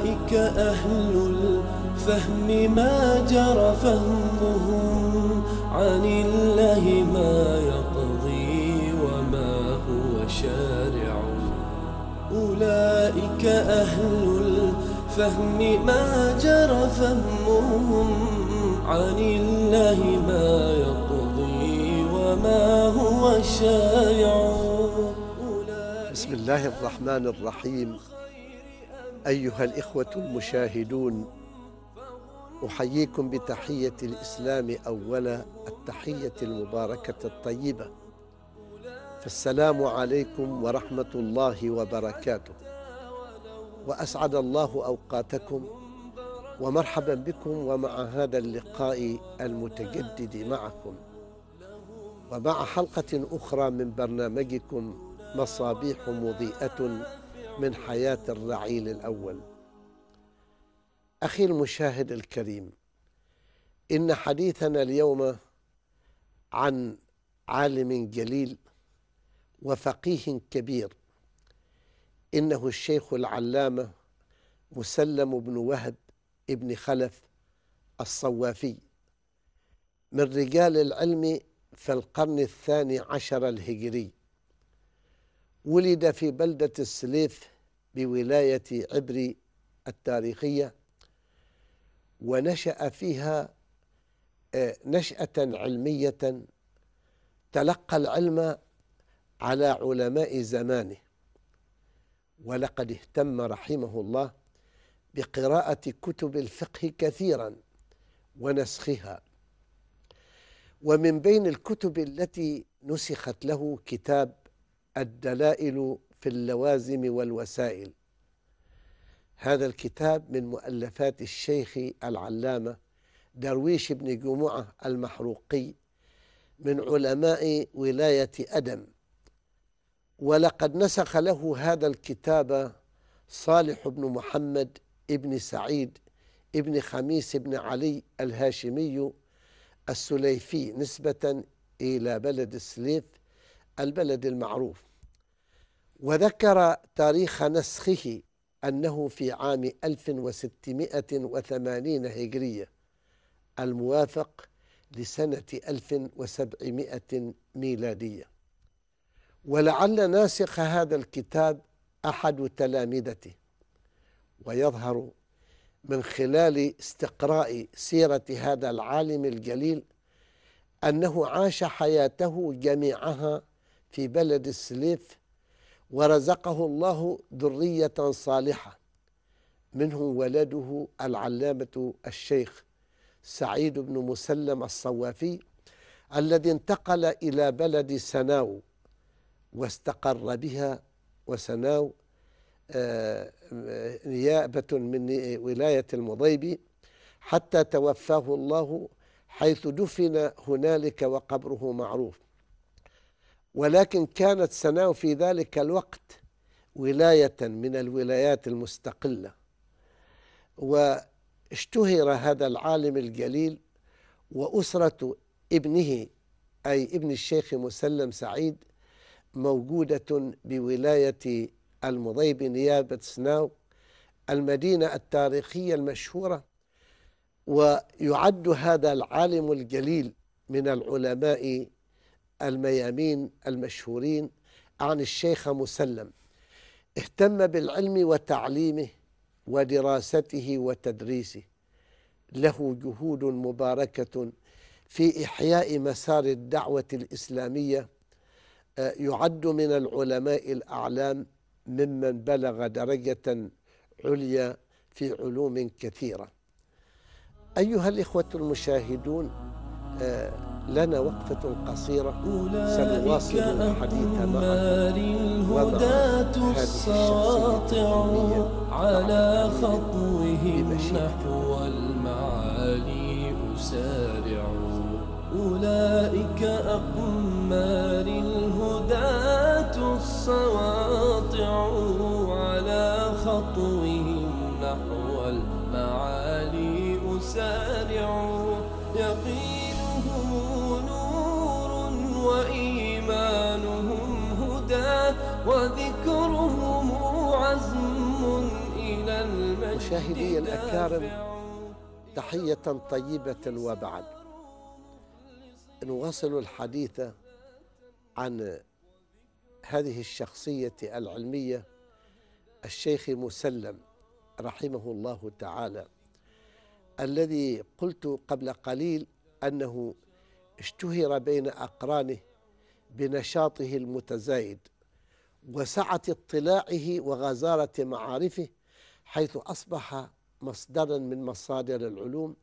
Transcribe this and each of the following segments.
أولئك أهل الفهم ما جرى فهمهم عن الله ما يقضي وما هو شارع أولئك أهل الفهم ما جرى فهمهم عن الله ما يقضي وما هو شارع بسم الله الرحمن الرحيم أيها الإخوة المشاهدون أحييكم بتحية الإسلام أولا التحية المباركة الطيبة فالسلام عليكم ورحمة الله وبركاته وأسعد الله أوقاتكم ومرحبا بكم ومع هذا اللقاء المتجدد معكم ومع حلقة أخرى من برنامجكم مصابيح مضيئة من حياة الرعيل الأول أخي المشاهد الكريم إن حديثنا اليوم عن عالم جليل وفقيه كبير إنه الشيخ العلامة مسلم بن وهب ابن خلف الصوافي من رجال العلم في القرن الثاني عشر الهجري ولد في بلدة السليف بولاية عبري التاريخية ونشأ فيها آه، نشأة علمية تلقى العلم على علماء زمانه ولقد اهتم رحمه الله بقراءة كتب الفقه كثيرا ونسخها ومن بين الكتب التي نسخت له كتاب الدلائل في اللوازم والوسائل هذا الكتاب من مؤلفات الشيخ العلامة درويش بن جمعة المحروقي من علماء ولاية أدم ولقد نسخ له هذا الكتاب صالح بن محمد ابن سعيد ابن خميس بن علي الهاشمي السليفي نسبة إلى بلد السليف البلد المعروف وذكر تاريخ نسخه أنه في عام 1680 هجرية الموافق لسنة 1700 ميلادية ولعل ناسخ هذا الكتاب أحد تلامذته ويظهر من خلال استقراء سيرة هذا العالم الجليل أنه عاش حياته جميعها في بلد السليف ورزقه الله ذرية صالحة منهم ولده العلامة الشيخ سعيد بن مسلم الصوافي الذي انتقل إلى بلد سناو واستقر بها وسناو آه، نيابة من ولاية المضيب حتى توفاه الله حيث دفن هنالك وقبره معروف ولكن كانت سناو في ذلك الوقت ولاية من الولايات المستقلة واشتهر هذا العالم الجليل وأسرة ابنه أي ابن الشيخ مسلم سعيد موجودة بولاية المضيب نيابة سناو المدينة التاريخية المشهورة ويعد هذا العالم الجليل من العلماء الميامين المشهورين عن الشيخ مسلم اهتم بالعلم وتعليمه ودراسته وتدريسه له جهود مباركة في إحياء مسار الدعوة الإسلامية آه، يعد من العلماء الأعلام ممن بلغ درجة عليا في علوم كثيرة أيها الإخوة المشاهدون آه، لنا وقفة قصيرة سنواصل الحديث معكم ومع هذه الشخصية على خطوهم نحو المعالي أسارع أولئك أقمار الهداة الصواطع على خطوهم نحو المعالي أسارع يقين الهدى وذكرهم عزم إلى المجد مشاهدي الأكارم تحية طيبة وبعد نواصل الحديث عن هذه الشخصية العلمية الشيخ مسلم رحمه الله تعالى الذي قلت قبل قليل أنه اشتهر بين أقرانه بنشاطه المتزايد وسعة اطلاعه وغزارة معارفه حيث أصبح مصدرا من مصادر العلوم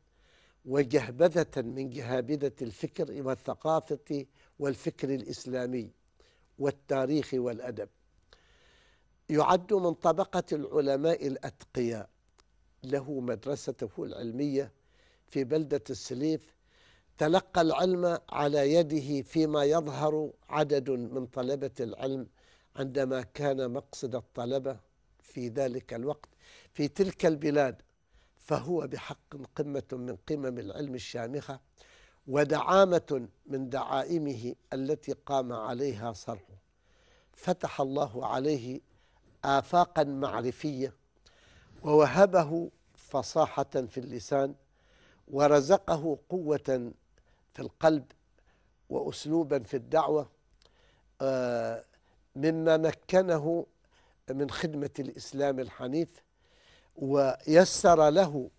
وجهبذة من جهابذة الفكر والثقافة والفكر الإسلامي والتاريخ والأدب يعد من طبقة العلماء الأتقياء له مدرسته العلمية في بلدة السليف تلقى العلم على يده فيما يظهر عدد من طلبة العلم عندما كان مقصد الطلبة في ذلك الوقت في تلك البلاد فهو بحق قمة من قمم العلم الشامخة ودعامة من دعائمه التي قام عليها صرحه فتح الله عليه آفاقا معرفية ووهبه فصاحة في اللسان ورزقه قوة في القلب وأسلوبا في الدعوة آه، مما مكنه من خدمة الإسلام الحنيف ويسر له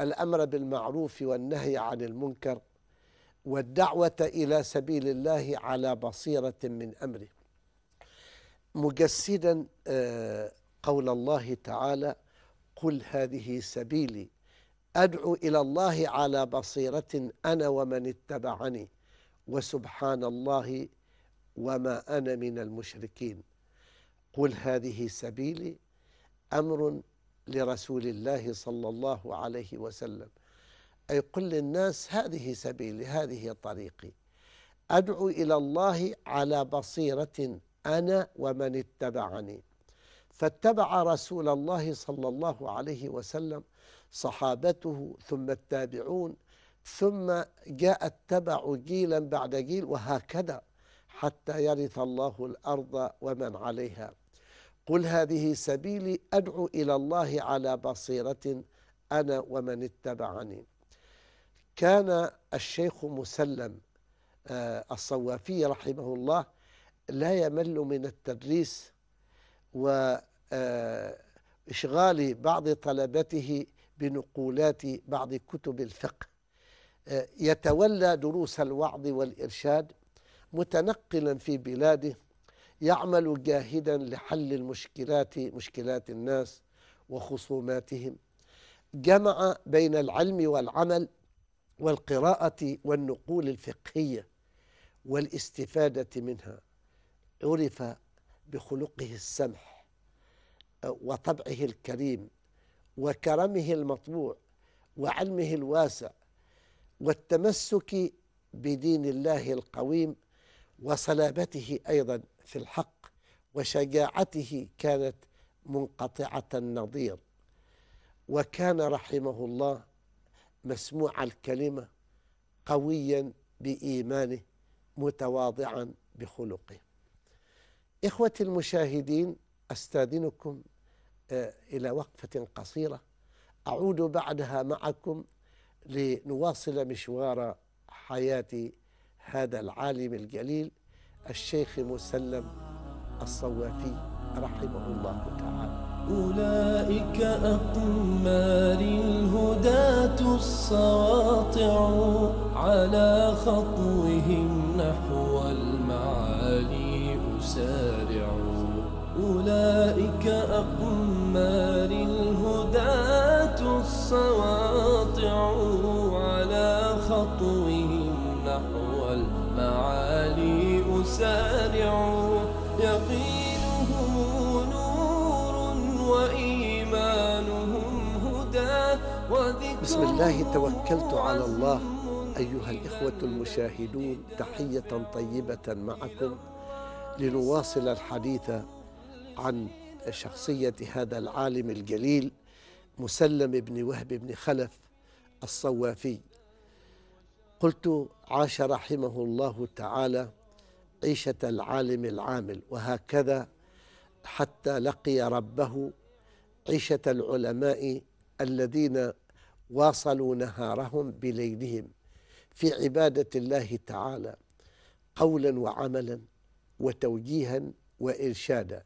الأمر بالمعروف والنهي عن المنكر والدعوة إلى سبيل الله على بصيرة من أمره مجسدا آه، قول الله تعالى قل هذه سبيلي أدعو إلى الله على بصيرة أنا ومن اتبعني وسبحان الله وما أنا من المشركين قل هذه سبيلي أمر لرسول الله صلى الله عليه وسلم أي قل للناس هذه سبيلي هذه طريقي أدعو إلى الله على بصيرة أنا ومن اتبعني فاتبع رسول الله صلى الله عليه وسلم صحابته ثم التابعون ثم جاء التبع جيلا بعد جيل وهكذا حتى يرث الله الارض ومن عليها قل هذه سبيلي ادعو الى الله على بصيره انا ومن اتبعني كان الشيخ مسلم آه، الصوافي رحمه الله لا يمل من التدريس وإشغال آه، بعض طلبته بنقولات بعض كتب الفقه آه، يتولى دروس الوعظ والإرشاد متنقلا في بلاده يعمل جاهدا لحل المشكلات مشكلات الناس وخصوماتهم جمع بين العلم والعمل والقراءة والنقول الفقهية والاستفادة منها عرف بخلقه السمح وطبعه الكريم وكرمه المطبوع وعلمه الواسع والتمسك بدين الله القويم وصلابته ايضا في الحق وشجاعته كانت منقطعه النظير وكان رحمه الله مسموع الكلمه قويا بايمانه متواضعا بخلقه إخوتي المشاهدين أستاذنكم آه، إلى وقفة قصيرة أعود بعدها معكم لنواصل مشوار حياة هذا العالم الجليل الشيخ مسلم الصوافي رحمه الله تعالى أولئك أقمار الهداة السواطع على خطوهم نحو سارعوا أولئك أقمار الهداة الصواطع على خطوهم نحو المعالي أسارع يقينه نور وإيمانهم هدى بسم الله توكلت على الله أيها الإخوة المشاهدون تحية طيبة معكم لنواصل الحديث عن شخصية هذا العالم الجليل مسلم بن وهب بن خلف الصوافي قلت عاش رحمه الله تعالى عيشة العالم العامل وهكذا حتى لقي ربه عيشة العلماء الذين واصلوا نهارهم بليلهم في عبادة الله تعالى قولا وعملا وتوجيها وإرشادا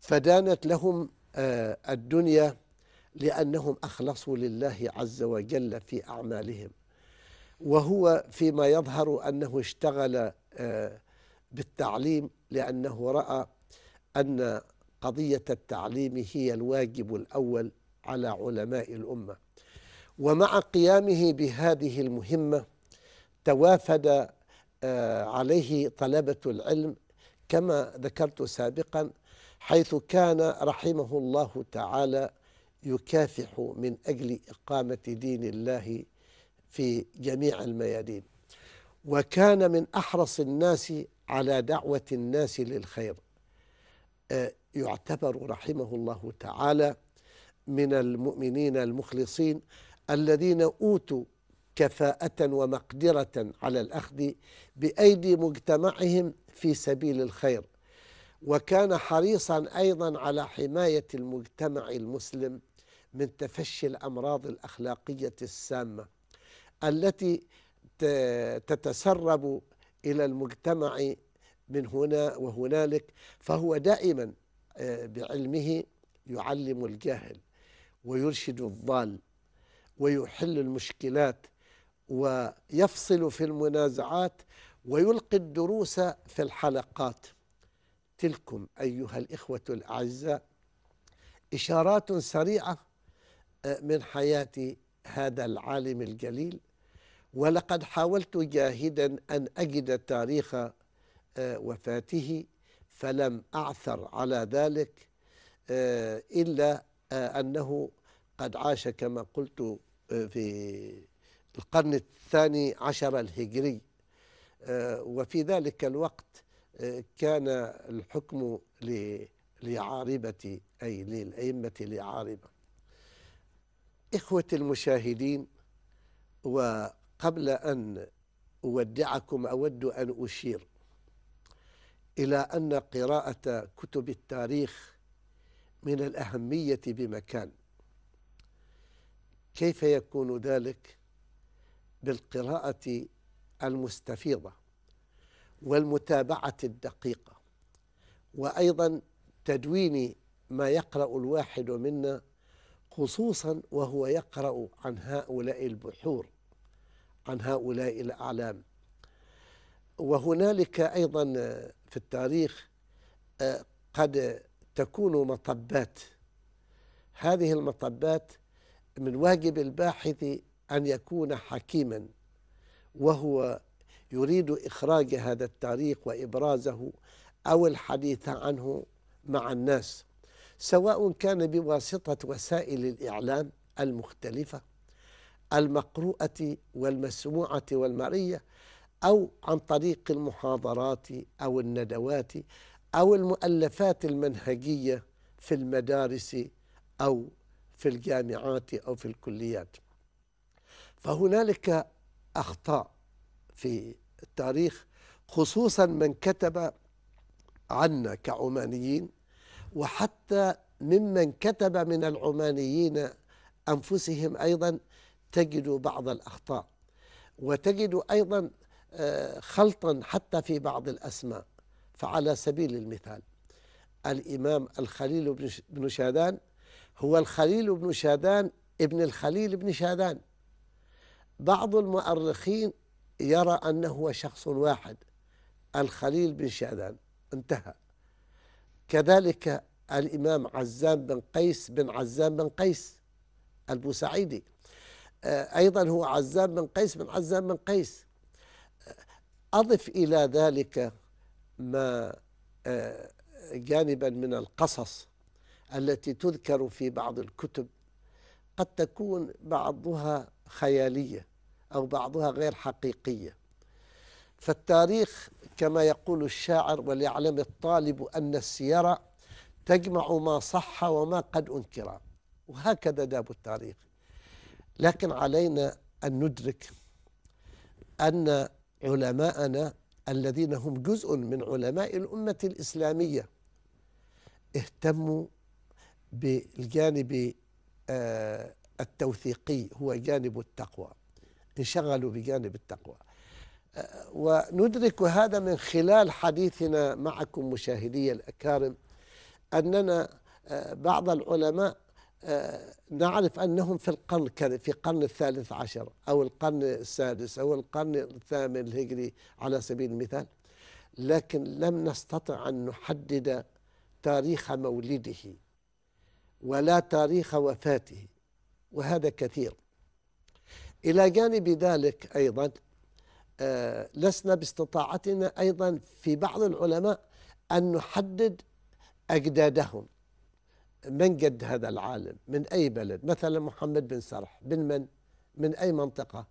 فدانت لهم آه، الدنيا لأنهم أخلصوا لله عز وجل في أعمالهم وهو فيما يظهر أنه اشتغل آه، بالتعليم لأنه رأى أن قضية التعليم هي الواجب الأول على علماء الأمة ومع قيامه بهذه المهمة توافد آه، عليه طلبة العلم كما ذكرت سابقا حيث كان رحمه الله تعالى يكافح من أجل إقامة دين الله في جميع الميادين وكان من أحرص الناس على دعوة الناس للخير آه، يعتبر رحمه الله تعالى من المؤمنين المخلصين الذين أوتوا كفاءة ومقدرة على الأخذ بأيدي مجتمعهم في سبيل الخير وكان حريصا أيضا على حماية المجتمع المسلم من تفشي الأمراض الأخلاقية السامة التي تتسرب إلى المجتمع من هنا وهنالك فهو دائما آه، بعلمه يعلم الجاهل ويرشد الضال ويحل المشكلات ويفصل في المنازعات ويلقي الدروس في الحلقات تلكم أيها الإخوة الأعزاء إشارات سريعة آه، من حياة هذا العالم الجليل ولقد حاولت جاهدا أن أجد تاريخ آه، وفاته فلم أعثر على ذلك آه، إلا أنه قد عاش كما قلت في القرن الثاني عشر الهجري آه، وفي ذلك الوقت آه، كان الحكم لعاربة أي للأئمة لعاربة إخوة المشاهدين وقبل أن أودعكم أود أن أشير إلى أن قراءة كتب التاريخ من الأهمية بمكان كيف يكون ذلك؟ بالقراءة المستفيضة والمتابعة الدقيقة وأيضا تدوين ما يقرأ الواحد منا خصوصا وهو يقرأ عن هؤلاء البحور عن هؤلاء الأعلام وهنالك أيضا في التاريخ آه، قد تكون مطبات هذه المطبات من واجب الباحث أن يكون حكيما وهو يريد إخراج هذا التاريخ وإبرازه أو الحديث عنه مع الناس سواء كان بواسطة وسائل الإعلام المختلفة المقروءة والمسموعة والمرئية أو عن طريق المحاضرات أو الندوات أو المؤلفات المنهجية في المدارس أو في الجامعات أو في الكليات فهنالك أخطاء في التاريخ خصوصا من كتب عنا كعمانيين وحتى ممن كتب من العمانيين أنفسهم أيضا تجد بعض الأخطاء وتجد أيضا آه، خلطا حتى في بعض الأسماء فعلى سبيل المثال الإمام الخليل بن شادان هو الخليل بن شادان ابن الخليل بن شادان بعض المؤرخين يرى أنه هو شخص واحد الخليل بن شعلان انتهى كذلك الإمام عزام بن قيس بن عزام بن قيس البوسعيدي آه، أيضا هو عزام بن قيس بن عزام بن قيس آه، أضف إلى ذلك ما آه، جانبا من القصص التي تذكر في بعض الكتب قد تكون بعضها خيالية أو بعضها غير حقيقية فالتاريخ كما يقول الشاعر وليعلم الطالب أن السيرة تجمع ما صح وما قد أنكر وهكذا داب التاريخ لكن علينا أن ندرك أن علماءنا الذين هم جزء من علماء الأمة الإسلامية اهتموا بالجانب آه، التوثيقي هو جانب التقوى انشغلوا بجانب التقوى أه، وندرك هذا من خلال حديثنا معكم مشاهدي الأكارم أننا أه، بعض العلماء أه، نعرف أنهم في القرن في القرن الثالث عشر أو القرن السادس أو القرن الثامن الهجري على سبيل المثال لكن لم نستطع أن نحدد تاريخ مولده ولا تاريخ وفاته وهذا كثير إلى جانب ذلك أيضا آه، لسنا باستطاعتنا أيضا في بعض العلماء أن نحدد أجدادهم من جد هذا العالم من أي بلد مثلا محمد بن سرح بن من من أي منطقة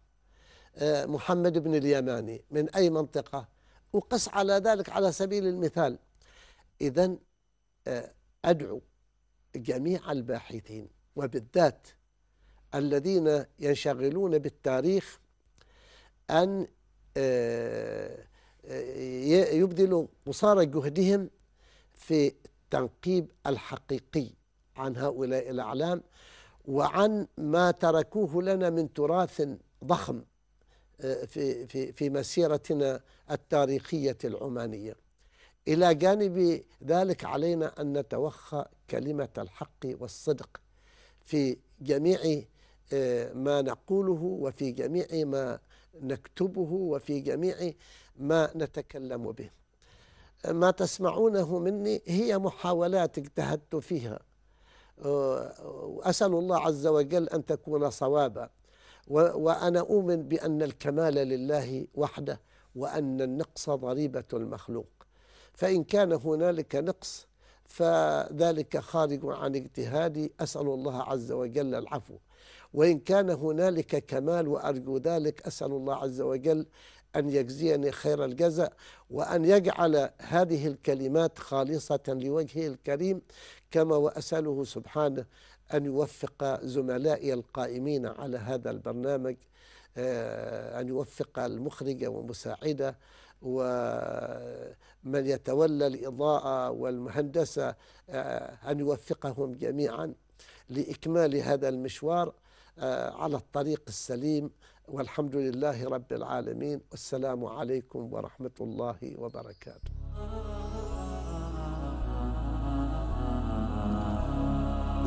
آه، محمد بن اليماني من أي منطقة وقس على ذلك على سبيل المثال إذا آه، أدعو جميع الباحثين وبالذات الذين ينشغلون بالتاريخ أن آه، آه، يبذلوا قصارى جهدهم في التنقيب الحقيقي عن هؤلاء الأعلام وعن ما تركوه لنا من تراث ضخم آه، في في في مسيرتنا التاريخية العمانية إلى جانب ذلك علينا أن نتوخى كلمة الحق والصدق في جميع آه، ما نقوله وفي جميع ما نكتبه وفي جميع ما نتكلم به آه، ما تسمعونه مني هي محاولات اجتهدت فيها آه، وأسأل الله عز وجل أن تكون صوابا وأنا أؤمن بأن الكمال لله وحده وأن النقص ضريبة المخلوق فإن كان هنالك نقص فذلك خارج عن اجتهادي أسأل الله عز وجل العفو وإن كان هنالك كمال وأرجو ذلك أسأل الله عز وجل أن يجزيني خير الجزاء وأن يجعل هذه الكلمات خالصة لوجهه الكريم كما وأسأله سبحانه أن يوفق زملائي القائمين على هذا البرنامج آه، أن يوفق المخرجة ومساعدة ومن يتولى الإضاءة والمهندسة آه، أن يوفقهم جميعا لإكمال هذا المشوار آه، على الطريق السليم والحمد لله رب العالمين والسلام عليكم ورحمة الله وبركاته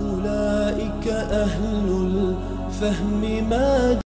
أولئك أهل الفهم ما